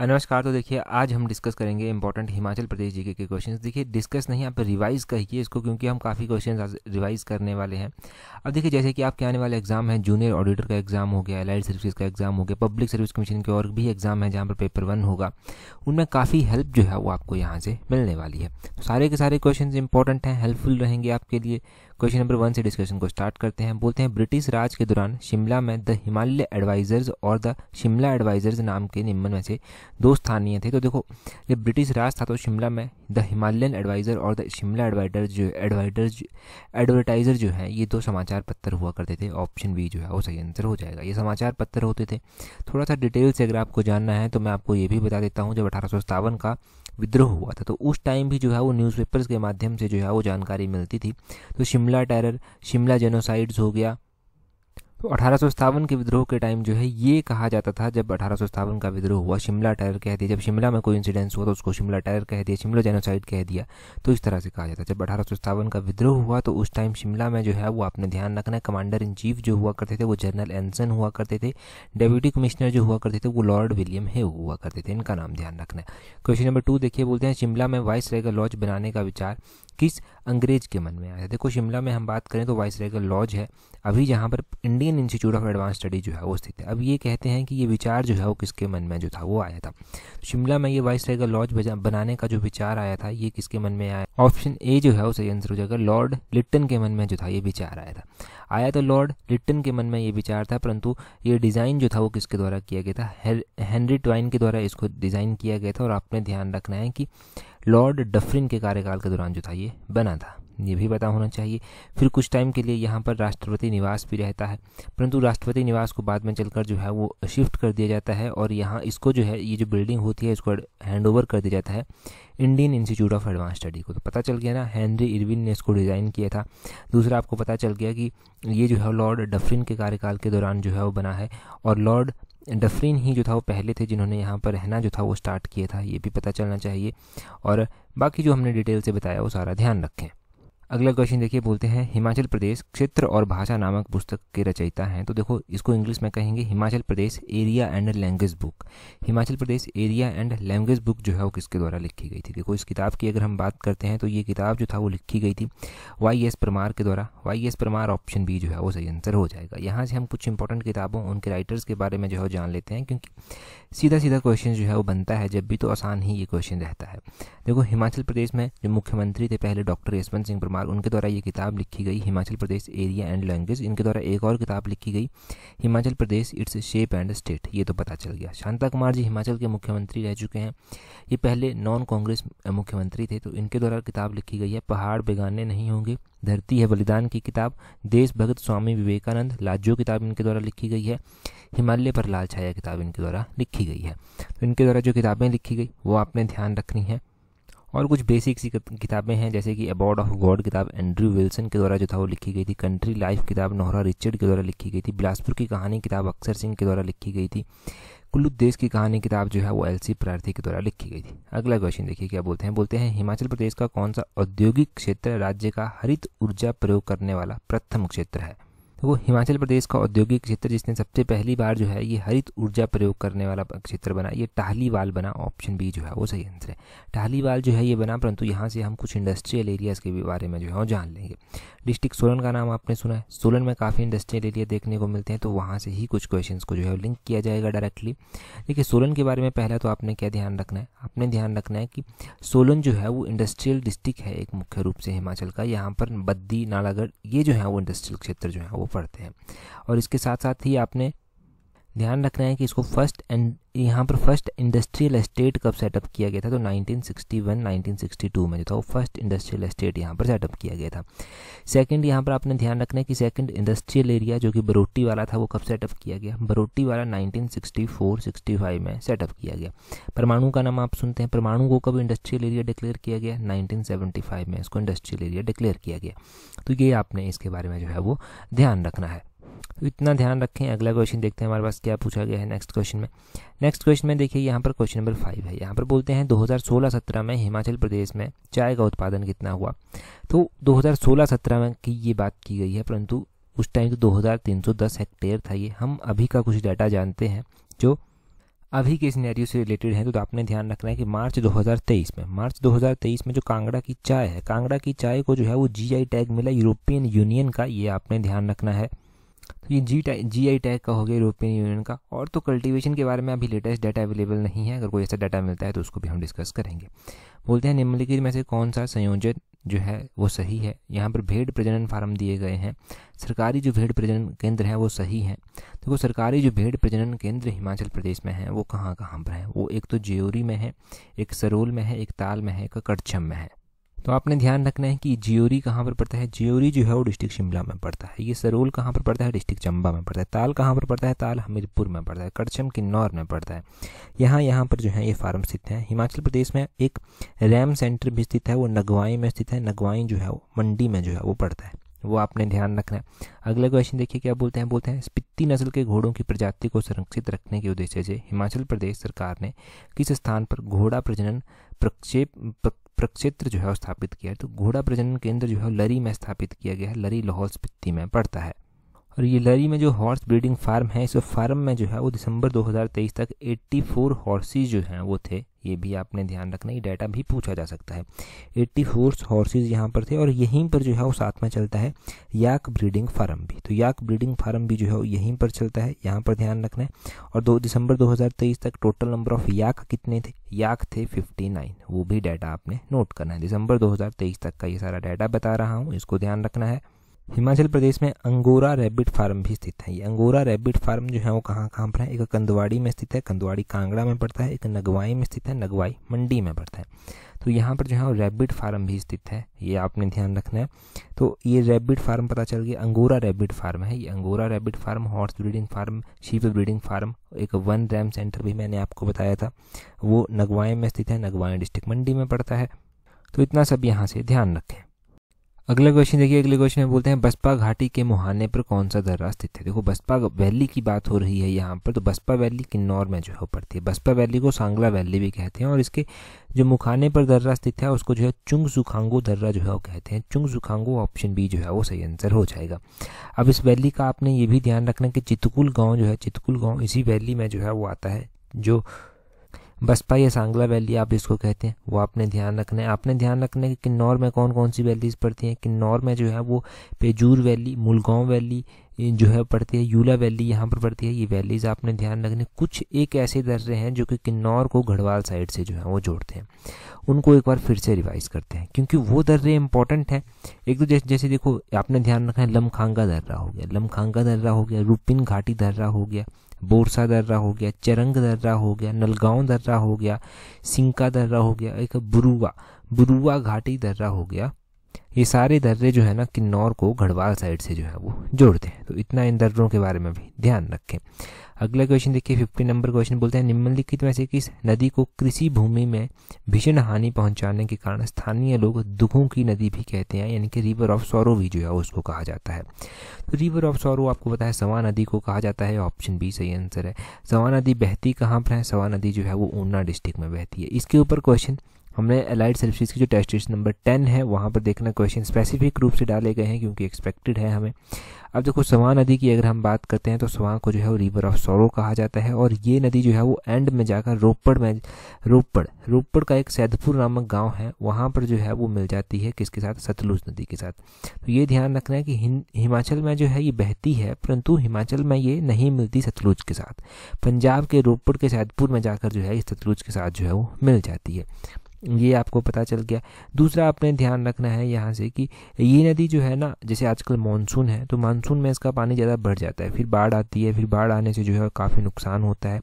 नमस्कार तो देखिए आज हम डिस्कस करेंगे इंपॉर्टेंट हिमाचल प्रदेश जीके के क्वेश्चंस देखिए डिस्कस नहीं आप रिवाइज कहिए इसको क्योंकि हम काफ़ी क्वेश्चंस रिवाइज करने वाले हैं अब देखिए जैसे कि आपके आने वाले एग्जाम है जूनियर ऑडिटर का एग्जाम हो गया एलाइड सर्विस का एग्जाम हो गया पब्लिक सर्विस कमीशन के और भी एग्जाम है जहाँ पर पेपर वन होगा उनमें काफ़ी हेल्प जो है वो आपको यहाँ से मिलने वाली है तो सारे के सारे क्वेश्चन इंपॉर्टेंट हैं हेल्पफुल रहेंगे आपके लिए क्वेश्चन नंबर वन से डिस्कशन को स्टार्ट करते हैं बोलते हैं ब्रिटिश राज के दौरान शिमला में द हिमालय एडवाइजर्स और द शिमला एडवाइजर्स नाम के निम्न में से दो स्थानीय थे तो देखो जब ब्रिटिश राज था तो शिमला में द हिमालयन एडवाइजर और द शिमला एडवाइडर जो एडवाइडर एडवर्टाइजर जो है ये दो समाचार पत्र हुआ करते थे ऑप्शन बी जो है वो सही आंसर हो जाएगा ये समाचार पत्र होते थे थोड़ा सा डिटेल से अगर आपको जानना है तो मैं आपको ये भी बता देता हूँ जब अठारह का विद्रोह हुआ था तो उस टाइम भी जो है वो न्यूज़पेपर्स के माध्यम से जो है वो जानकारी मिलती थी तो शिमला टेरर शिमला जेनोसाइड्स हो गया अठारह के विद्रोह के टाइम जो है ये कहा जाता था जब अठारह का विद्रोह हुआ शिमला टायर कह दिया जब शिमला में कोई इंसिडेंस हुआ तो उसको शिमला टायर कह दिया शिमला जेनोसाइड कह दिया तो इस तरह से कहा जाता है जब अठारह का विद्रोह हुआ तो उस टाइम शिमला में जो है वो आपने ध्यान रखना है कमांडर इन चीफ जो हुआ करते थे वो जनरल एनसन हुआ करते थे डेप्यूटी कमिश्नर जो हुआ करते थे वो लॉर्ड विलियम है हुआ करते थे इनका नाम ध्यान रखना है क्वेश्चन नंबर टू देखिए बोलते हैं शिमला में वाइस रेगर लॉज बनाने का विचार किस अंग्रेज के मन में आया देखो शिमला में हम बात करें तो वाइस रेगल लॉज है अभी जहाँ पर Indian Institute of Advance Study जो है वो स्थित है अब ये कहते हैं कि ये विचार जो है वो किसके मन में जो था वो आया था शिमला में ये वाइस रेगल लॉज बनाने का जो विचार आया था ये किसके मन में आया ऑप्शन ए जो है वो सही आंसर हो जाएगा लॉर्ड लिट्टन के मन में जो था ये विचार आया था आया तो लॉर्ड लिट्टन के मन में ये विचार था परंतु ये डिज़ाइन जो था वो किसके द्वारा किया गया था हेनरी ट्वाइन के द्वारा इसको डिज़ाइन किया गया था और आपने ध्यान रखना है कि लॉर्ड डफरिन के कार्यकाल के दौरान जो था ये बना था ये भी पता होना चाहिए फिर कुछ टाइम के लिए यहाँ पर राष्ट्रपति निवास भी रहता है परंतु राष्ट्रपति निवास को बाद में चलकर जो है वो शिफ्ट कर दिया जाता है और यहाँ इसको जो है ये जो बिल्डिंग होती है इसको हैंड ओवर कर दिया जाता है Indian Institute of Advance Study को तो पता चल गया ना हैंनरी इरविन ने इसको डिज़ाइन किया था दूसरा आपको पता चल गया कि ये जो है लॉर्ड डफरिन के कार्यकाल के दौरान जो है वो बना है और लॉर्ड डफरीन ही जो था वो पहले थे जिन्होंने यहाँ पर रहना जो था वो स्टार्ट किया था ये भी पता चलना चाहिए और बाकी जो हमने डिटेल से बताया वो सारा ध्यान रखें अगला क्वेश्चन देखिए बोलते हैं हिमाचल प्रदेश क्षेत्र और भाषा नामक पुस्तक के रचयिता हैं तो देखो इसको इंग्लिश में कहेंगे Himachal Pradesh area and language book Himachal Pradesh area and language book जो है वो किसके द्वारा लिखी गई थी देखो इस किताब की अगर हम बात करते हैं तो ये किताब जो था वो लिखी गई थी वाई एस परमार के द्वारा Y S Parmar option B जो है वो सही आंसर हो जाएगा यहाँ से हम कुछ इंपॉर्टेंट किताबों उनके राइटर्स के बारे में जो है जान लेते हैं क्योंकि सीधा सीधा क्वेश्चन जो है वो बनता है जब भी तो आसान ही ये क्वेश्चन रहता है देखो हिमाचल प्रदेश में जो मुख्यमंत्री थे पहले डॉक्टर यशवंत सिंह परमार परमार उनके द्वारा ये किताब लिखी गई Himachal Pradesh area and language इनके द्वारा एक और किताब लिखी गई Himachal Pradesh its shape and state ये तो पता चल गया शांता कुमार जी हिमाचल के मुख्यमंत्री रह चुके हैं ये पहले नॉन कांग्रेस मुख्यमंत्री थे तो इनके द्वारा किताब लिखी गई है पहाड़ बेगाने नहीं होंगे धरती है बलिदान की किताब देशभगत स्वामी विवेकानंद लाजो किताब इनके द्वारा लिखी गई है हिमालय पर लाल छाया किताब इनके द्वारा लिखी गई है तो इनके द्वारा जो किताबें लिखी गई वो आपने ध्यान रखनी है और कुछ बेसिक सी किताबें हैं जैसे कि अबॉर्ड ऑफ गॉड किताब एंड्रू विल्सन के द्वारा जो था वो लिखी गई थी कंट्री लाइफ किताब नोहरा रिचर्ड के द्वारा लिखी गई थी बिलासपुर की कहानी किताब अक्सर सिंह के द्वारा लिखी गई थी कुल्लू देश की कहानी किताब जो है वो एल प्रार्थी के द्वारा लिखी गई थी अगला क्वेश्चन देखिए क्या बोलते हैं बोलते हैं हिमाचल प्रदेश का कौन सा औद्योगिक क्षेत्र राज्य का हरित ऊर्जा प्रयोग करने वाला प्रथम क्षेत्र है तो हिमाचल प्रदेश का औद्योगिक क्षेत्र जिसने सबसे पहली बार जो है ये हरित ऊर्जा प्रयोग करने वाला क्षेत्र बना ये टाहलीवाल बना ऑप्शन बी जो है वो सही आंसर है टाहलीवाल जो है ये बना परंतु यहाँ से हम कुछ इंडस्ट्रियल एरियाज़ के बारे में जो है वो जान लेंगे डिस्ट्रिक्ट सोलन का नाम आपने सुना है सोलन में काफ़ी इंडस्ट्रियल एरिया देखने को मिलते हैं तो वहाँ से ही कुछ क्वेश्चन को जो है लिंक किया जाएगा डायरेक्टली देखिए सोलन के बारे में पहला तो आपने क्या ध्यान रखना है आपने ध्यान रखना है कि सोलन जो है वो इंडस्ट्रियल डिस्ट्रिक्ट है एक मुख्य रूप से हिमाचल का यहाँ पर बद्दी नालागढ़ ये जो है वो इंडस्ट्रियल क्षेत्र जो है वो पढ़ते हैं और इसके साथ साथ ही आपने ध्यान रखना है कि इसको फर्स्ट एंड यहाँ पर फर्स्ट इंडस्ट्रियल एस्टेट कब सेटअप किया गया था तो 1961 1962 में जो था वो फर्स्ट इंडस्ट्रियल एस्टेट यहाँ पर सेटअप किया गया था सेकंड यहाँ पर आपने ध्यान रखना है कि सेकंड इंडस्ट्रियल एरिया जो कि बरोटी वाला था वो कब सेटअप किया गया बरोटी वाला 1964 65 में सेटअप किया गया परमाणु का नाम आप सुनते हैं परमाणु को कब इंडस्ट्रियल एरिया डिक्लेयर किया गया नाइनटीन में इसको इंडस्ट्रियल एरिया डिक्लेयर किया गया तो ये आपने इसके बारे में जो है वो ध्यान रखना है तो इतना ध्यान रखें अगला क्वेश्चन देखते हैं हमारे पास क्या पूछा गया है नेक्स्ट क्वेश्चन में नेक्स्ट क्वेश्चन में देखिए यहाँ पर क्वेश्चन नंबर फाइव है यहाँ पर बोलते हैं 2016-17 में हिमाचल प्रदेश में चाय का उत्पादन कितना हुआ तो 2016-17 में की ये बात की गई है परंतु उस टाइम तो दो हेक्टेयर था ये हम अभी का कुछ डाटा जानते हैं जो अभी के नैरियो से रिलेटेड तो, तो आपने ध्यान रखना है कि मार्च 2023 में मार्च 2023 में जो कांगड़ा की चाय है कांगड़ा की चाय को जो है वो जीआई टैग मिला यूरोपियन यूनियन का ये आपने ध्यान रखना है तो ये जी टैग जी आई टैग का हो गया यूरोपियन यूनियन का और तो कल्टीवेशन के बारे में अभी लेटेस्ट डाटा अवेलेबल नहीं है अगर कोई ऐसा डाटा मिलता है तो उसको भी हम डिस्कस करेंगे बोलते हैं निम्नलिखित में से कौन सा संयोजन जो है वो सही है यहाँ पर भेड़ प्रजनन फार्म दिए गए हैं सरकारी जो भेड़ प्रजनन केंद्र है वो सही है देखो तो सरकारी जो भेड़ प्रजनन केंद्र हिमाचल प्रदेश में है वो कहाँ कहाँ पर है वो एक तो जेओरी में है एक सरोल में है एक ताल में है एक कड़छम में है तो आपने ध्यान रखना है कि जियोरी कहाँ पर पड़ता है जियोरी जो है वो डिस्ट्रिक्ट शिमला में पड़ता है ये सरोल कहाँ पर पड़ता है डिस्ट्रिक्ट चंबा में पड़ता है ताल कहाँ पर पड़ता है ताल हमीरपुर में पड़ता है कड़छम किन्नौर में पड़ता है यहाँ यहाँ पर जो है ये फार्म स्थित है हिमाचल प्रदेश में एक रैम सेंटर भी स्थित है वो नगवाई में स्थित है नगवाई जो है वो मंडी में जो है वो पड़ता है वो आपने ध्यान रखना है अगला क्वेश्चन देखिए क्या बोलते हैं बोलते हैं स्पिति नस्ल के घोड़ों की प्रजाति को संरक्षित रखने के उद्देश्य से हिमाचल प्रदेश सरकार ने किस स्थान पर घोड़ा प्रजनन प्रक्षेप प्रक्षेत्र जो है स्थापित किया है तो घोड़ा प्रजनन केंद्र जो है लरी में स्थापित किया गया है लरी लाहौल स्पीति में पड़ता है और ये लरी में जो हॉर्स ब्रीडिंग फार्म है इस फार्म में जो है वो दिसंबर 2023 तक 84 हॉर्सेज जो हैं वो थे ये भी आपने ध्यान रखना ये डाटा भी पूछा जा सकता है एट्टी फोर हॉर्सेज यहाँ पर थे और यहीं पर जो है वो साथ में चलता है याक ब्रीडिंग फार्म भी तो याक ब्रीडिंग फार्म भी जो है वो यहीं पर चलता है यहाँ पर ध्यान रखना है और दो दिसंबर 2023 तक टोटल नंबर ऑफ याक कितने थे याक थे 59 वो भी डाटा आपने नोट करना है दिसंबर दो तक का ये सारा डाटा बता रहा हूँ इसको ध्यान रखना है हिमाचल प्रदेश में अंगोरा रैबिट फार्म भी स्थित है ये अंगोरा रैबिट फार्म जो है वो कहाँ कहाँ पर है एक कंदवाड़ी में स्थित है कंदवाड़ी कांगड़ा में पड़ता है एक नगवाई में स्थित है नगवाई मंडी में पड़ता है तो यहाँ पर जो है वो रैबिट फार्म भी स्थित है ये आपने ध्यान रखना है तो ये रैबिट फार्म पता चल गया अंगोरा रैबिट फार्म है ये angora rabbit farm horse breeding farm sheep breeding farm एक वन रैम सेंटर भी मैंने आपको बताया था वो नगवाई में स्थित है नगवाई डिस्ट्रिक्ट मंडी में पड़ता है तो इतना सब यहाँ से ध्यान रखें अगला क्वेश्चन देखिए अगले क्वेश्चन में बोलते हैं बसपा घाटी के मुहाने पर कौन सा दर्रा स्थित है देखो बसपा वैली की बात हो रही है यहाँ पर तो बसपा वैली किन्नौर में जो है पड़ती है बसपा वैली को सांगला वैली भी कहते हैं और इसके जो मुखाने पर दर्रा स्थित है उसको जो है चुंग जुखांगो दर्रा जो है वो कहते हैं चुंग जुखांगो ऑप्शन बी जो है वो सही आंसर हो जाएगा अब इस वैली का आपने ये भी ध्यान रखना कि चितकुल गाँव जो है चितकुल गाँव इसी वैली में जो है वो आता है जो बसपा या सांगला वैली आप इसको कहते हैं वो आपने ध्यान रखना है आपने ध्यान रखना है कि किन्नौर में कौन कौन सी वैलीज पड़ती हैं किन्नौर में जो है वो पेजूर वैली मुलगांव वैली जो है पड़ती है यूला वैली यहाँ पर पड़ती है ये वैलीज आपने ध्यान रखने कुछ एक ऐसे दर्रे हैं जो कि किन्नौर को गढ़वाल साइड से जो है वो जोड़ते हैं उनको एक बार फिर से रिवाइज करते हैं क्योंकि वो दर्रे इंपॉर्टेंट हैं एक तो जैसे जैसे देखो आपने ध्यान रखना है लमखांगा दर्रा हो गया लमखांगा दर्रा हो गया रूपिन घाटी दर्रा हो गया बोरसा दर्रा हो गया चरंग दर्रा हो गया नलगांव दर्रा हो गया सिंका दर्रा हो गया एक बुरुआ बुरुआ घाटी दर्रा हो गया ये सारे दर्रे जो है ना किन्नौर को गढ़वाल साइड से जो है वो जोड़ते हैं तो इतना इन दर्रों के बारे में भी ध्यान रखें अगला क्वेश्चन देखिए फिफ्टी नंबर क्वेश्चन बोलते हैं निम्नलिखित में से किस नदी को कृषि भूमि में भीषण हानि पहुंचाने के कारण स्थानीय लोग दुखों की नदी भी कहते हैं यानी कि रिवर ऑफ सौरो भी जो है उसको कहा जाता है तो रिवर ऑफ सौरो आपको पता है सवा नदी को कहा जाता है ऑप्शन बी सही आंसर है सवा नदी बहती कहाँ पर है सवा नदी जो है वो ऊना डिस्ट्रिक्ट में बहती है इसके ऊपर क्वेश्चन हमने एलाइड सेल्फ की जो टेस्ट सीरीज नंबर टेन है वहाँ पर देखना क्वेश्चन स्पेसिफिक रूप से डाले गए हैं क्योंकि एक्सपेक्टेड है हमें अब देखो सवा नदी की अगर हम बात करते हैं तो सवा को जो है वो रिवर ऑफ सोरो कहा जाता है और ये नदी जो है वो एंड में जाकर रोपड़ में रोपड़ रोपड़ का एक सैदपुर नामक गाँव है वहाँ पर जो है वो मिल जाती है किसके साथ सतलुज नदी के साथ तो ये ध्यान रखना है कि हिमाचल में जो है ये बहती है परंतु हिमाचल में ये नहीं मिलती सतलुज के साथ पंजाब के रोपड़ के सैदपुर में जाकर जो है इस सतलुज के साथ जो है वो मिल जाती है हम्म। ये आपको पता चल गया दूसरा आपने ध्यान रखना है यहाँ से कि ये नदी जो है ना जैसे आजकल मानसून है तो मानसून में इसका पानी ज़्यादा बढ़ जाता है फिर बाढ़ आती है फिर बाढ़ आने से जो है काफ़ी नुकसान होता है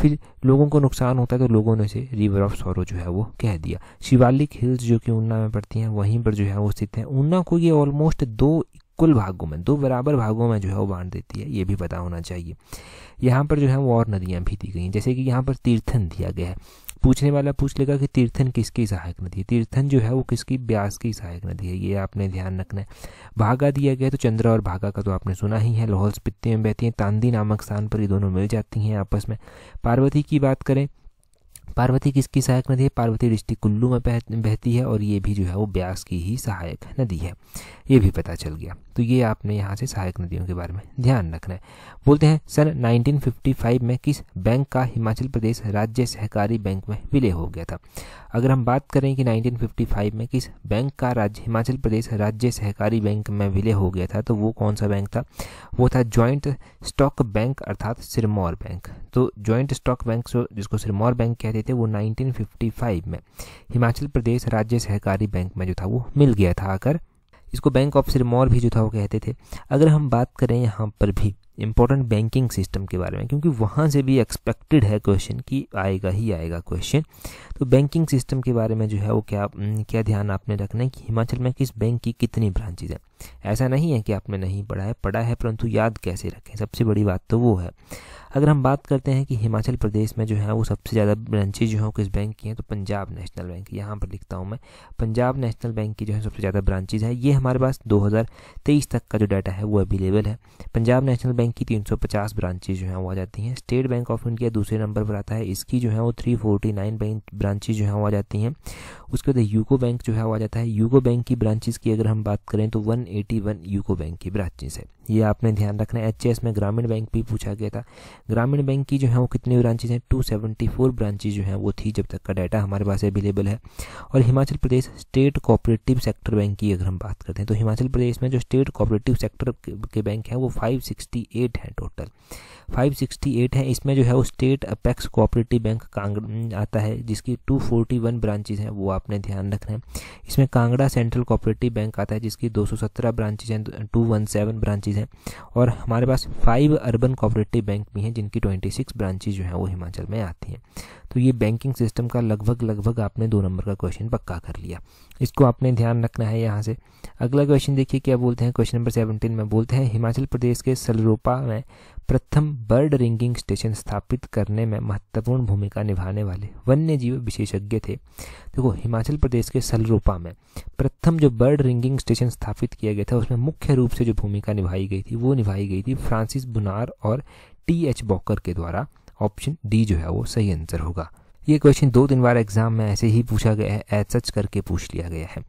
फिर लोगों को नुकसान होता है तो लोगों ने इसे रिवर ऑफ सोरो जो है वो कह दिया शिवालिक हिल्स जो कि ऊना में पड़ती हैं वहीं पर जो है वो स्थित हैं ऊना को ये ऑलमोस्ट दो इक्वल भागों में दो बराबर भागों में जो है वो बांट देती है ये भी पता होना चाहिए यहाँ पर जो है वो और नदियाँ भी दी गई हैं जैसे कि यहाँ पर तीर्थन दिया गया है पूछने वाला पूछ लेगा कि तीर्थन किसकी सहायक नदी है तीर्थन जो है वो किसकी ब्यास की सहायक नदी है ये आपने ध्यान रखना है भागा दिया गया तो चंद्रा और भागा का तो आपने सुना ही है लाहौल स्पित्ते में बहती हैं तांदी नामक स्थान पर ये दोनों मिल जाती हैं आपस में पार्वती की बात करें पार्वती किसकी सहायक नदी है पार्वती डिस्ट्रिक्ट कुल्लू में बहती है और ये भी जो है वो ब्यास की ही सहायक नदी है ये भी पता चल गया तो ये आपने यहाँ से सहायक नदियों के बारे में ध्यान रखना है बोलते हैं सन 1955 में किस बैंक का हिमाचल प्रदेश राज्य सहकारी बैंक में विलय हो गया था अगर हम बात करें कि 1955 में किस बैंक का राज्य हिमाचल प्रदेश राज्य सहकारी बैंक में विलय हो गया था तो वो कौन सा बैंक था वो था जॉइंट स्टॉक बैंक अर्थात सिरमौर बैंक तो जॉइंट स्टॉक बैंक जिसको सिरमौर बैंक कहते थे वो 1955 में हिमाचल प्रदेश राज्य सहकारी बैंक में जो था वो मिल गया था आकर इसको बैंक ऑफ सिरमौर भी जो था वो कहते थे अगर हम बात करें यहाँ पर भी इम्पोर्टेंट बैंकिंग सिस्टम के बारे में क्योंकि वहाँ से भी एक्सपेक्टेड है क्वेश्चन कि आएगा ही आएगा क्वेश्चन तो बैंकिंग सिस्टम के बारे में जो है वो क्या हम्म, क्या ध्यान आपने रखना है कि हिमाचल में किस बैंक की कितनी ब्रांचेज हैं ऐसा नहीं है कि आपने नहीं पढ़ा है पढ़ा है परंतु याद कैसे रखें सबसे बड़ी बात तो वो है अगर हम बात करते हैं कि हिमाचल प्रदेश में जो है वो सबसे ज़्यादा ब्रांचेज जो हैं किस बैंक की हैं तो पंजाब नेशनल बैंक यहाँ पर लिखता हूँ मैं पंजाब नेशनल बैंक की जो है सबसे ज़्यादा ब्रांचेज है ये हमारे पास 2023 तक का जो डाटा है वो अवेलेबल है पंजाब नेशनल बैंक की 350 ब्रांचेज जो हैं वो आ जाती हैं स्टेट बैंक ऑफ इंडिया दूसरे नंबर पर आता है इसकी जो है वो थ्री ब्रांचेज जो हैं वो आ जाती हैं उसके बाद यूको बैंक जो है वो आ जाता है यूको बैंक की ब्रांचेस की अगर हम बात करें तो 181 यूको बैंक की ब्रांचेस है ये आपने ध्यान रखना है एच में ग्रामीण बैंक भी पूछा गया था ग्रामीण बैंक की जो है वो कितनी ब्रांचेज हैं टू ब्रांचेज जो है वो थी जब तक का डाटा हमारे पास अवेलेबल है और Himachal Pradesh state cooperative sector bank की अगर हम बात करते हैं तो हिमाचल प्रदेश में जो स्टेट कोऑपरेटिव सेक्टर के बैंक हैं वो फाइव हैं टोटल 568 है इसमें जो है वो स्टेट अपेक्स कोऑपरेटिव बैंक कांग आता है जिसकी 241 ब्रांचेज हैं वो आपने ध्यान रखना है इसमें कांगड़ा सेंट्रल कोऑपरेटिव बैंक आता है जिसकी 217 ब्रांचेज हैं 217 ब्रांचेज हैं और हमारे पास फाइव अर्बन कोऑपरेटिव बैंक भी हैं जिनकी 26 ब्रांचेज जो हैं वो हिमाचल में आती हैं तो ये बैंकिंग सिस्टम का लगभग लगभग आपने दो नंबर का क्वेश्चन पक्का कर लिया इसको आपने ध्यान रखना है यहाँ से अगला क्वेश्चन देखिए क्या बोलते हैं क्वेश्चन नंबर सेवनटीन में बोलते हैं हिमाचल प्रदेश के सलरोपा में प्रथम बर्ड रिंगिंग स्टेशन स्थापित करने में महत्वपूर्ण भूमिका निभाने वाले वन्य जीव विशेषज्ञ थे देखो हिमाचल प्रदेश के सलरूपा में प्रथम जो बर्ड रिंगिंग स्टेशन स्थापित किया गया था उसमें मुख्य रूप से जो भूमिका निभाई गई थी वो निभाई गई थी फ्रांसिस बुनार और टी एच बॉकर के द्वारा ऑप्शन डी जो है वो सही आंसर होगा ये क्वेश्चन दो तीन बार एग्जाम में ऐसे ही पूछा गया है एज सच करके पूछ लिया गया है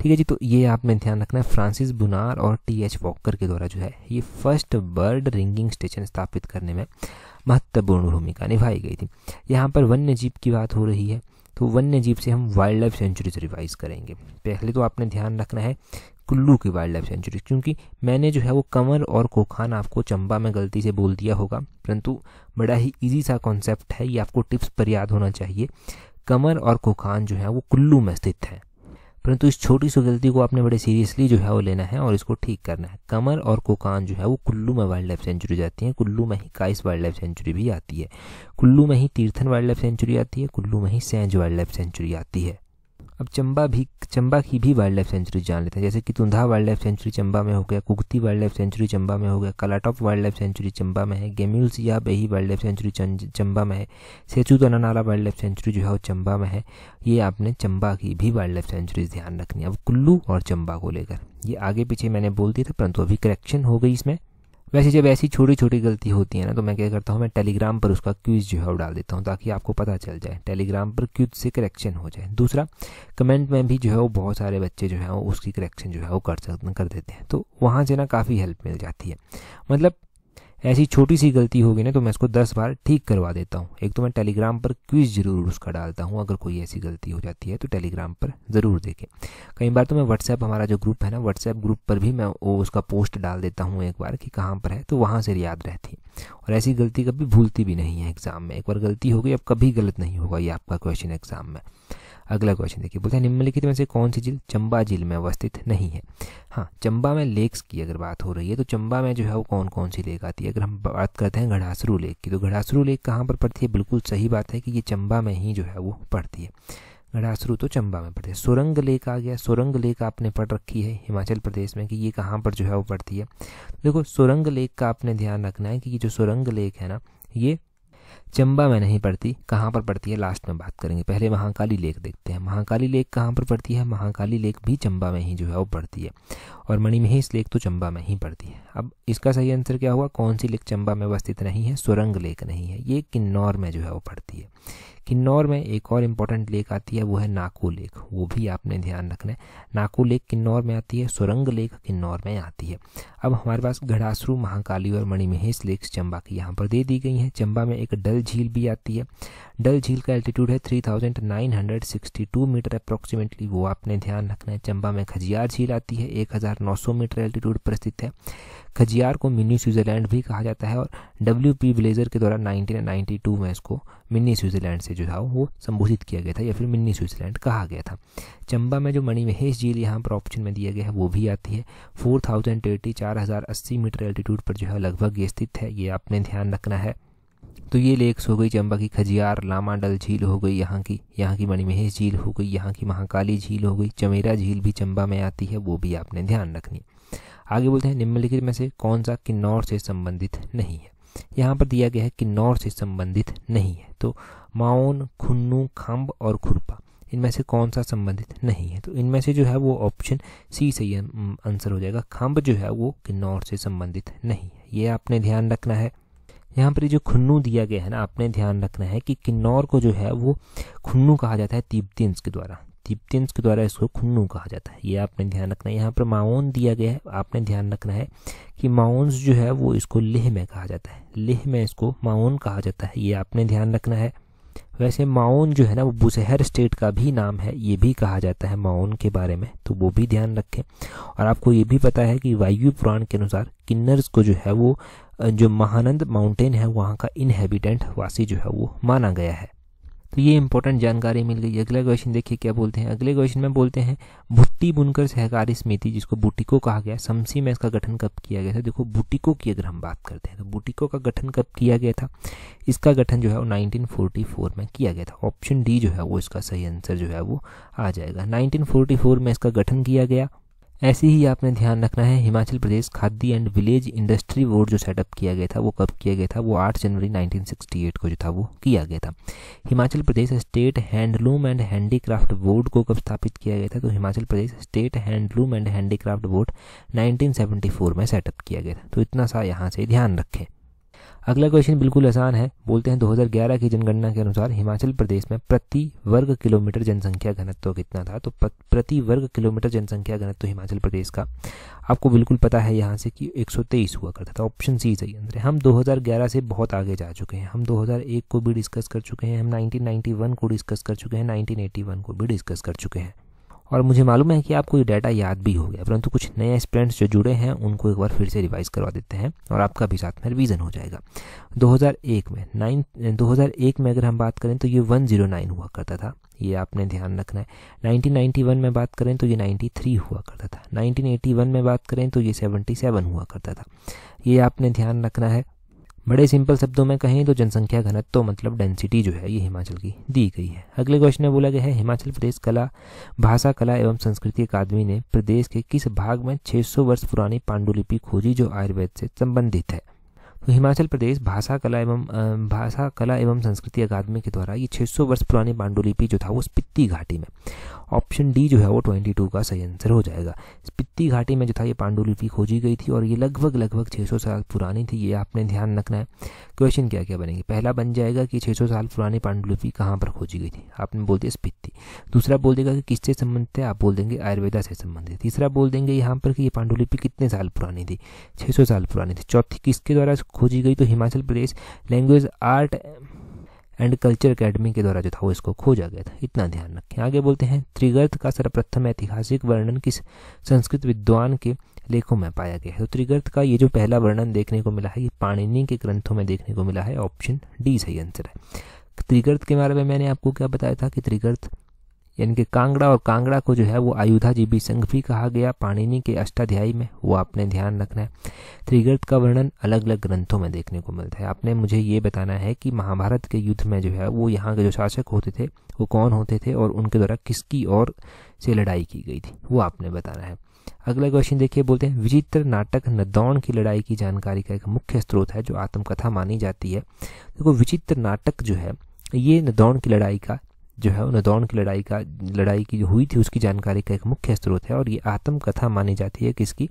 ठीक है जी तो ये में ध्यान रखना है फ्रांसिस बुनार और टी एच वॉकर के द्वारा जो है ये फर्स्ट बर्ड रिंगिंग स्टेशन स्थापित करने में महत्वपूर्ण भूमिका निभाई गई थी यहाँ पर वन्य जीव की बात हो रही है तो वन्य जीव से हम वाइल्ड लाइफ सेंचुरीज रिवाइज करेंगे पहले तो आपने ध्यान रखना है कुल्लू की वाइल्ड लाइफ सेंचुरी क्योंकि मैंने जो है वो कंवर और कोखान आपको चंबा में गलती से बोल दिया होगा परंतु बड़ा ही ईजी सा कॉन्सेप्ट है ये आपको टिप्स पर याद होना चाहिए कंवर और कोखान जो है वो कुल्लू में स्थित है परंतु इस छोटी सी गलती को आपने बड़े सीरियसली जो है वो लेना है और इसको ठीक करना है कमर और कोकान जो है वो कुल्लू में वाइल्ड लाइफ सेंचुरी जाती है कुल्लू में ही काइस वाइल्ड लाइफ सेंचुरी भी आती है कुल्लू में ही तीर्थन वाइल्ड लाइफ सेंचुरी आती है कुल्लू में ही सैंज वाइल्ड लाइफ सेंचुरी आती है अब चंबा भी चंबा की भी वाइल्ड लाइफ सेंचुरी जान लेते हैं जैसे कि Tundah wildlife sanctuary Chamba में हो गया Kugti wildlife sanctuary Chamba में हो गया Kalatop wildlife sanctuary Chamba में है गेम्यूल्स या बेही वाइल्ड लाइफ सेंचुरी चंबा में है सेचू दनानाला वाइल्ड लाइफ सेंचुरी जो है वो चंबा में है ये आपने चंबा की भी वाइल्ड लाइफ सेंचुरी ध्यान रखनी है अब कुल्लू और चंबा को लेकर ये आगे पीछे मैंने बोल दिया था परंतु अभी करेक्शन हो गई इसमें वैसे जब ऐसी छोटी छोटी गलती होती है ना तो मैं क्या करता हूँ मैं टेलीग्राम पर उसका क्यूज जो है वो डाल देता हूँ ताकि आपको पता चल जाए टेलीग्राम पर क्यूज से करेक्शन हो जाए दूसरा कमेंट में भी जो है वो बहुत सारे बच्चे जो है वो उसकी करेक्शन जो है वो कर कर देते हैं तो वहाँ से ना काफ़ी हेल्प मिल जाती है मतलब ऐसी छोटी सी गलती होगी ना तो मैं इसको दस बार ठीक करवा देता हूँ एक तो मैं टेलीग्राम पर क्विज जरूर उसका डालता हूँ अगर कोई ऐसी गलती हो जाती है तो टेलीग्राम पर ज़रूर देखें कई बार तो मैं व्हाट्सएप हमारा जो ग्रुप है ना व्हाट्सएप ग्रुप पर भी मैं वो उसका पोस्ट डाल देता हूँ एक बार कि कहाँ पर है तो वहाँ से याद रहती है और ऐसी गलती कभी भूलती भी नहीं है एग्जाम में एक बार गलती हो गई अब कभी गलत नहीं होगा ये आपका क्वेश्चन एग्जाम में अगला क्वेश्चन देखिए बोलते हैं निम्नलिखित में से कौन सी झील चंबा झील में अवस्थित नहीं है हाँ चंबा में लेक्स की अगर बात हो रही है तो चंबा में जो है वो कौन कौन सी लेक आती है अगर हम बात करते हैं घड़ासरू लेक की तो घड़ासरू लेक कहाँ पर पड़ती है बिल्कुल सही बात है कि ये चंबा में ही जो है वो पड़ती है गढ़ासरू तो चंबा में पड़ती है सुरंग लेक आ गया सुरंग लेक आपने पढ़ रखी है हिमाचल प्रदेश में कि ये कहाँ पर जो है वो पड़ती है देखो सुरंग लेक का आपने ध्यान रखना है कि ये जो सुरंग लेक है ना ये चंबा में नहीं पड़ती कहाँ पर पड़ती है लास्ट में बात करेंगे पहले महाकाली लेक देखते हैं महाकाली लेक कहाँ पर पड़ती है महाकाली लेक भी चंबा में ही जो है वो पड़ती है और मणिमहेश लेक तो चंबा में ही पड़ती है अब इसका सही आंसर क्या हुआ कौन सी लेक चंबा में अवस्थित नहीं है सुरंग लेक नहीं है ये किन्नौर में जो है वो पड़ती है किन्नौर में एक और इम्पोर्टेंट लेक आती है वो है नाकू लेक वो भी आपने ध्यान रखना है नाकू लेक किन्नौर में आती है सुरंग लेक किन्नौर में आती है अब हमारे पास घड़ासरू महाकाली और मणिमहेश लेक्स चंबा की यहाँ पर दे दी गई हैं चंबा में एक डल झील भी आती है डल झील का एल्टीट्यूड है 3962 मीटर अप्रॉक्सीमेटली वो आपने ध्यान रखना है चंबा में खजियार झील आती है 1900 मीटर एल्टीट्यूड पर स्थित है खजियार को मिनी स्विट्जरलैंड भी कहा जाता है और डब्ल्यू पी ब्लेजर के द्वारा 1992 में इसको मिनी स्विट्जरलैंड से जो है वो संबोधित किया गया था या फिर मिनी स्विट्जरलैंड कहा गया था चंबा में जो मणिमहेश झील यहाँ पर ऑप्शन में दिया गया है वो भी आती है फोर थाउजेंड एटी चार हज़ार अस्सी मीटर एल्टीट्यूड पर जो है लगभग ये स्थित है ये आपने ध्यान रखना है तो ये लेक्स हो गई चंबा की खजियार लामांडल झील हो गई यहाँ की यहाँ की मणिमहेश झील हो गई यहाँ की महाकाली झील हो गई चमेरा झील भी चंबा में आती है वो भी आपने ध्यान रखनी आगे बोलते हैं निम्नलिखित में से कौन सा किन्नौर से संबंधित नहीं है यहाँ पर दिया गया है किन्नौर से संबंधित नहीं है तो माओन खुन्नू खम्ब और खुरपा इनमें से कौन सा संबंधित नहीं है तो इनमें से जो है वो ऑप्शन सी सही आंसर हो जाएगा खम्ब जो है वो किन्नौर से संबंधित नहीं है ये आपने ध्यान रखना है यहाँ पर जो खुन्नू दिया गया है ना आपने ध्यान रखना है कि किन्नौर को जो है वो खुन्नू कहा जाता है तिब्बतियंस के द्वारा तिब्बतियंस के द्वारा इसको खुन्नू कहा जाता है ये आपने ध्यान रखना है यहाँ पर माओन दिया गया है आपने ध्यान रखना है कि माओन्स जो है वो इसको लेह में कहा जाता है लेह में इसको माओन कहा जाता है ये आपने ध्यान रखना है वैसे माओन जो है ना वो बुशहर स्टेट का भी नाम है ये भी कहा जाता है माओन के बारे में तो वो भी ध्यान रखें और आपको ये भी पता है कि वायु पुराण के अनुसार किन्नर्स को जो है वो जो महानंद माउंटेन है वहाँ का इनहेबिटेंट वासी जो है वो माना गया है तो ये इंपॉर्टेंट जानकारी मिल गई अगला क्वेश्चन देखिए क्या बोलते हैं अगले क्वेश्चन में बोलते हैं भुट्टी बुनकर सहकारी समिति जिसको बुटिको कहा गया समसी में इसका गठन कब किया गया था देखो बुटिको की अगर हम बात करते हैं तो बुटिको का गठन कब किया गया था इसका गठन जो है वो 1944 में किया गया था ऑप्शन डी जो है वो इसका सही आंसर जो है वो आ जाएगा नाइनटीन में इसका गठन किया गया ऐसे ही आपने ध्यान रखना है Himachal Pradesh Khadi and village industry board जो सेटअप किया गया था वो कब किया गया था वो 8 जनवरी 1968 को जो था वो किया गया था Himachal Pradesh state handloom and handicraft board को कब स्थापित किया गया था तो Himachal Pradesh state handloom and handicraft board nineteen में सेटअप किया गया था तो इतना सा यहाँ से ध्यान रखें अगला क्वेश्चन बिल्कुल आसान है बोलते हैं 2011 की जनगणना के अनुसार हिमाचल प्रदेश में प्रति वर्ग किलोमीटर जनसंख्या घनत्व तो कितना था तो प्रति वर्ग किलोमीटर जनसंख्या घनत्व तो हिमाचल प्रदेश का आपको बिल्कुल पता है यहाँ से कि 123 हुआ करता था ऑप्शन सी सही अंदर है हम 2011 से बहुत आगे जा चुके हैं हम 2001 को भी डिस्कस कर चुके हैं हम 1991 को डिस्कस कर चुके हैं 1981 को भी डिस्कस कर चुके हैं और मुझे मालूम है कि आपको ये डाटा याद भी हो गया परंतु कुछ नए स्टूडेंट्स जो जुड़े हैं उनको एक बार फिर से रिवाइज करवा देते हैं और आपका भी साथ में रिवीजन हो जाएगा 2001 में नाइन दो में अगर हम बात करें तो ये 109 हुआ करता था ये आपने ध्यान रखना है 1991 में बात करें तो ये 93 हुआ करता था 1981 में बात करें तो ये 77 हुआ करता था ये आपने ध्यान रखना है बड़े सिंपल शब्दों में कहें तो जनसंख्या घनत्व तो मतलब डेंसिटी जो है ये हिमाचल की दी गई है अगले क्वेश्चन में बोला गया है हिमाचल प्रदेश कला भाषा कला एवं संस्कृति अकादमी ने प्रदेश के किस भाग में 600 वर्ष पुरानी पांडुलिपि खोजी जो आयुर्वेद से संबंधित है तो हिमाचल प्रदेश भाषा कला एवं भाषा कला एवं संस्कृति अकादमी के द्वारा ये 600 वर्ष पुरानी पांडुलिपि जो था वो स्पित्ती घाटी में ऑप्शन डी जो है वो 22 का सही आंसर हो जाएगा स्पित्ती घाटी में जो था ये पांडुलिपि खोजी गई थी और ये लगभग लगभग 600 साल पुरानी थी ये आपने ध्यान रखना है क्वेश्चन क्या क्या बनेंगे पहला बन जाएगा कि 600 साल पुरानी पांडुलिपि कहाँ पर खोजी गई थी आपने बोल दिया स्पित्ती दूसरा बोल देगा कि किससे संबंधित है आप बोल देंगे आयुर्वेदा से संबंधित तीसरा बोल देंगे यहाँ पर कि ये पांडुलिपि कितने साल पुरानी थी छः साल पुरानी थी चौथी किसके द्वारा खोजी गई तो Himachal Pradesh language art and culture academy के द्वारा जो था वो इसको खोजा गया था इतना ध्यान रखें आगे बोलते हैं त्रिगर्थ का सर्वप्रथम ऐतिहासिक वर्णन किस संस्कृत विद्वान के लेखों में पाया गया है तो त्रिगर्थ का ये जो पहला वर्णन देखने को मिला है ये पाणिनी के ग्रंथों में देखने को मिला है ऑप्शन डी सही आंसर है त्रिगर्थ के बारे में मैंने आपको क्या बताया था कि त्रिगर्थ यानी कि कांगड़ा और कांगड़ा को जो है वो आयुधा जीवी संघ भी कहा गया पाणिनि के अष्टाध्यायी में वो आपने ध्यान रखना है त्रिगर्त का वर्णन अलग अलग ग्रंथों में देखने को मिलता है आपने मुझे ये बताना है कि महाभारत के युद्ध में जो है वो यहाँ के जो शासक होते थे वो कौन होते थे और उनके द्वारा किसकी और से लड़ाई की गई थी वो आपने बताना है अगला क्वेश्चन देखिए बोलते हैं विचित्र नाटक नदौन की लड़ाई की जानकारी का एक मुख्य स्रोत है जो आत्मकथा मानी जाती है देखो तो विचित्र नाटक जो है ये नदौन की लड़ाई का जो है नदौन की लड़ाई का लड़ाई की जो हुई थी उसकी जानकारी का एक मुख्य स्रोत है और ये आत्मकथा मानी जाती है किसकी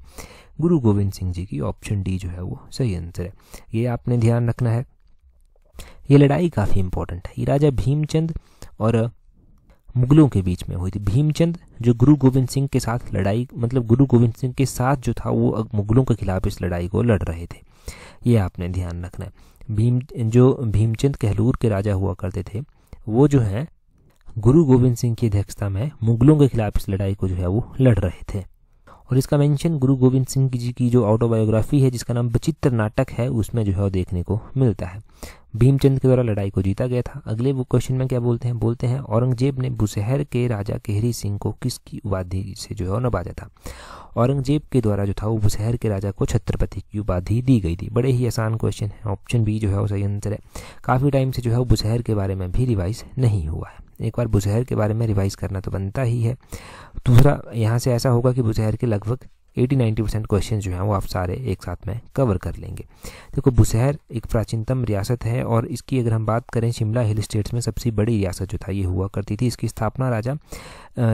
गुरु गोविंद सिंह जी की ऑप्शन डी जो है वो सही आंसर है ये आपने ध्यान रखना है ये लड़ाई काफ़ी इंपॉर्टेंट है ये राजा भीमचंद और मुगलों के बीच में हुई थी भीमचंद जो गुरु गोविंद सिंह के साथ लड़ाई मतलब गुरु गोविंद सिंह के साथ जो था वो मुगलों के खिलाफ इस लड़ाई को लड़ रहे थे ये आपने ध्यान रखना है भीम जो भीमचंद कहलूर के राजा हुआ करते थे वो जो हैं गुरु गोविंद सिंह की अध्यक्षता में मुगलों के खिलाफ इस लड़ाई को जो है वो लड़ रहे थे और इसका मेंशन गुरु गोविंद सिंह जी की जो ऑटोबायोग्राफी है जिसका नाम बचित्र नाटक है उसमें जो है वो देखने को मिलता है भीमचंद के द्वारा लड़ाई को जीता गया था अगले वो क्वेश्चन में क्या बोलते हैं बोलते हैं औरंगजेब ने बुशहर के राजा केहरी सिंह को किसकी उपाधि से जो है नवाजा था औरंगजेब के द्वारा जो था वो बुशहर के राजा को छत्रपति की उपाधि दी गई थी बड़े ही आसान क्वेश्चन है ऑप्शन बी जो है वो सही आंसर है काफ़ी टाइम से जो है वो बुशहर के बारे में भी रिवाइज नहीं हुआ है एक बार बुजहर के बारे में रिवाइज़ करना तो बनता ही है दूसरा यहाँ से ऐसा होगा कि बुजहर के लगभग एटी नाइन्टी परसेंट क्वेश्चन जो हैं वो आप सारे एक साथ में कवर कर लेंगे देखो बुशहर एक प्राचीनतम रियासत है और इसकी अगर हम बात करें शिमला हिल स्टेट्स में सबसे बड़ी रियासत जो था ये हुआ करती थी इसकी स्थापना राजा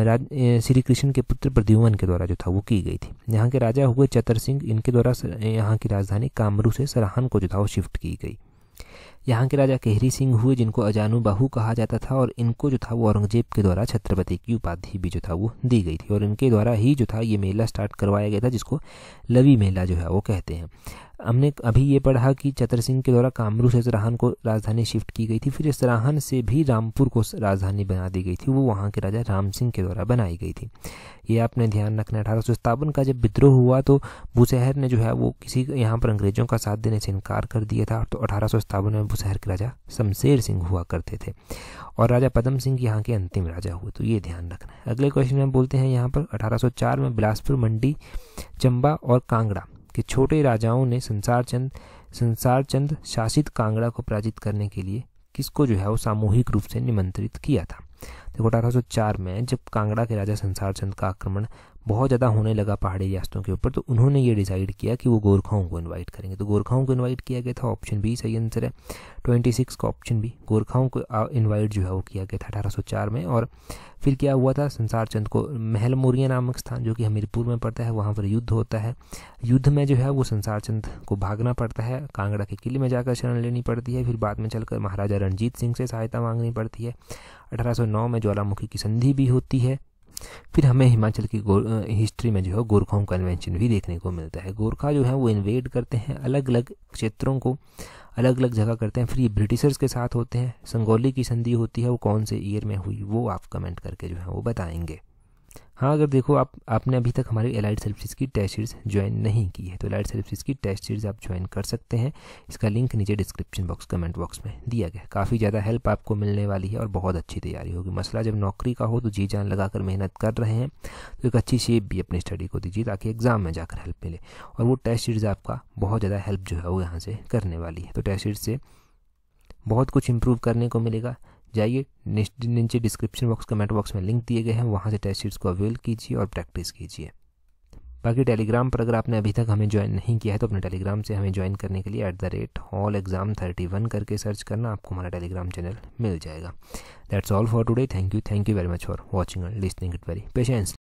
राज श्री कृष्ण के पुत्र प्रद्युमन के द्वारा जो था वो की गई थी यहाँ के राजा हुए चतर सिंह इनके द्वारा यहाँ की राजधानी कामरू से सराहन को जो था वो शिफ्ट की गई यहाँ के राजा केहरी सिंह हुए जिनको अजानू बाहू कहा जाता था और इनको जो था वो औरंगजेब के द्वारा छत्रपति की उपाधि भी जो था वो दी गई थी और इनके द्वारा ही जो था ये मेला स्टार्ट करवाया गया था जिसको लवी मेला जो है वो कहते हैं हमने अभी ये पढ़ा कि चतर सिंह के द्वारा कामरू से सराहन को राजधानी शिफ्ट की गई थी फिर सराहन से भी रामपुर को राजधानी बना दी गई थी वो वहाँ के राजा राम सिंह के द्वारा बनाई गई थी ये आपने ध्यान रखना अठारह सौ का जब विद्रोह हुआ तो बुसहर ने जो है वो किसी यहाँ पर अंग्रेजों का साथ देने से इनकार कर दिया था तो अठारह में बुसहर के राजा शमशेर सिंह हुआ करते थे और राजा पदम सिंह यहाँ के अंतिम राजा हुए तो ये ध्यान रखना है अगले क्वेश्चन में बोलते हैं यहाँ पर चार में बिलासपुर मंडी चंबा और कांगड़ा कि छोटे राजाओं ने संसार चंद संसार चंद शासित कांगड़ा को पराजित करने के लिए किसको जो है वो सामूहिक रूप से निमंत्रित किया था देखो अठारह में जब कांगड़ा के राजा संसार चंद का आक्रमण बहुत ज़्यादा होने लगा पहाड़ी रियासतों के ऊपर तो उन्होंने ये डिसाइड किया कि वो गोरखाओं को इनवाइट करेंगे तो गोरखाओं को इनवाइट किया गया था ऑप्शन बी सही आंसर है ट्वेंटी सिक्स का ऑप्शन बी गोरखाओं को इनवाइट जो है वो किया गया था अठारह सौ चार में और फिर क्या हुआ था संसार चंद को महल मोरिया नामक स्थान जो कि हमीरपुर में पड़ता है वहाँ पर युद्ध होता है युद्ध में जो है वो संसार चंद को भागना पड़ता है कांगड़ा के किले में जाकर शरण लेनी पड़ती है फिर बाद में चलकर महाराजा रणजीत सिंह से सहायता मांगनी पड़ती है 1809 में ज्वालामुखी की संधि भी होती है फिर हमें हिमाचल की हिस्ट्री में जो है का कन्वेंशन भी देखने को मिलता है गोरखा जो है वो इन्वेड करते हैं अलग अलग क्षेत्रों को अलग अलग जगह करते हैं फिर ये ब्रिटिशर्स के साथ होते हैं संगोली की संधि होती है वो कौन से ईयर में हुई वो आप कमेंट करके जो है वो बताएंगे हाँ अगर देखो आप आपने अभी तक हमारी एलाइट सर्विसेज की टेस्ट सीरीज ज्वाइन नहीं की है तो एलाइट सर्विसेज की टेस्ट सीरीज आप ज्वाइन कर सकते हैं इसका लिंक नीचे डिस्क्रिप्शन बॉक्स कमेंट बॉक्स में दिया गया काफ़ी ज़्यादा हेल्प आपको मिलने वाली है और बहुत अच्छी तैयारी होगी मसला जब नौकरी का हो तो जी जान लगाकर मेहनत कर रहे हैं तो एक अच्छी शेप भी अपनी स्टडी को दीजिए ताकि एग्जाम में जाकर हेल्प मिले और वो टेस्ट सीरीज आपका बहुत ज़्यादा हेल्प जो है वो यहाँ से करने वाली है तो टेस्ट सीरीज से बहुत कुछ इम्प्रूव करने को मिलेगा जाइए नीचे डिस्क्रिप्शन बॉक्स कमेंट बॉक्स में लिंक दिए गए हैं वहाँ से टेस्ट शीट्स को अवेल कीजिए और प्रैक्टिस कीजिए बाकी टेलीग्राम पर अगर आपने अभी तक हमें ज्वाइन नहीं किया है तो अपने टेलीग्राम से हमें ज्वाइन करने के लिए at the rate hall exam thirty one करके सर्च करना आपको हमारा टेलीग्राम चैनल मिल जाएगा that's all for today thank you thank you very much for watching and listening it very patience